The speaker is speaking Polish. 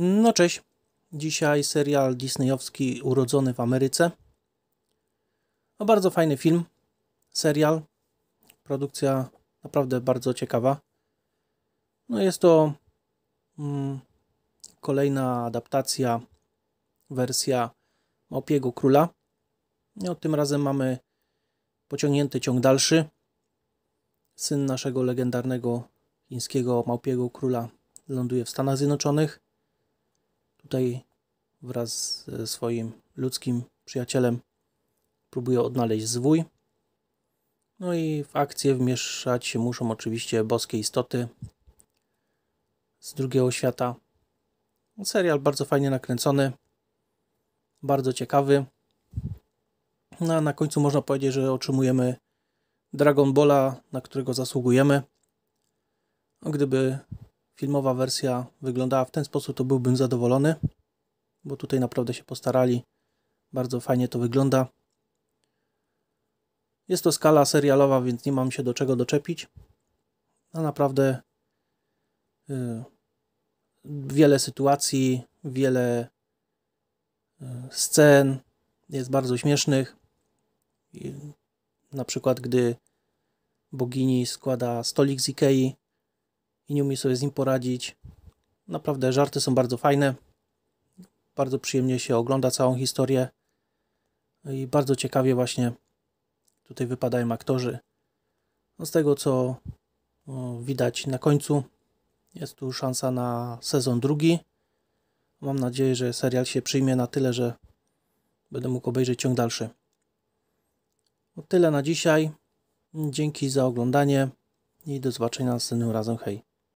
No cześć. Dzisiaj serial disneyowski Urodzony w Ameryce. No, bardzo fajny film, serial. Produkcja naprawdę bardzo ciekawa. No jest to mm, kolejna adaptacja, wersja Małpiego Króla. No, tym razem mamy pociągnięty ciąg dalszy. Syn naszego legendarnego chińskiego Małpiego Króla ląduje w Stanach Zjednoczonych tutaj wraz ze swoim ludzkim przyjacielem próbuje odnaleźć zwój. No i w akcję wmieszać się muszą oczywiście boskie istoty z drugiego świata. Serial bardzo fajnie nakręcony, bardzo ciekawy. No a na końcu można powiedzieć, że otrzymujemy Dragon Balla, na którego zasługujemy. No gdyby filmowa wersja wyglądała w ten sposób, to byłbym zadowolony, bo tutaj naprawdę się postarali. Bardzo fajnie to wygląda. Jest to skala serialowa, więc nie mam się do czego doczepić. A naprawdę yy, wiele sytuacji, wiele yy, scen jest bardzo śmiesznych. I, na przykład, gdy bogini składa stolik z Ikei i nie umie sobie z nim poradzić. Naprawdę żarty są bardzo fajne. Bardzo przyjemnie się ogląda całą historię i bardzo ciekawie właśnie tutaj wypadają aktorzy. No z tego co widać na końcu jest tu szansa na sezon drugi. Mam nadzieję, że serial się przyjmie na tyle, że będę mógł obejrzeć ciąg dalszy. No tyle na dzisiaj. Dzięki za oglądanie i do zobaczenia następnym razem. Hej!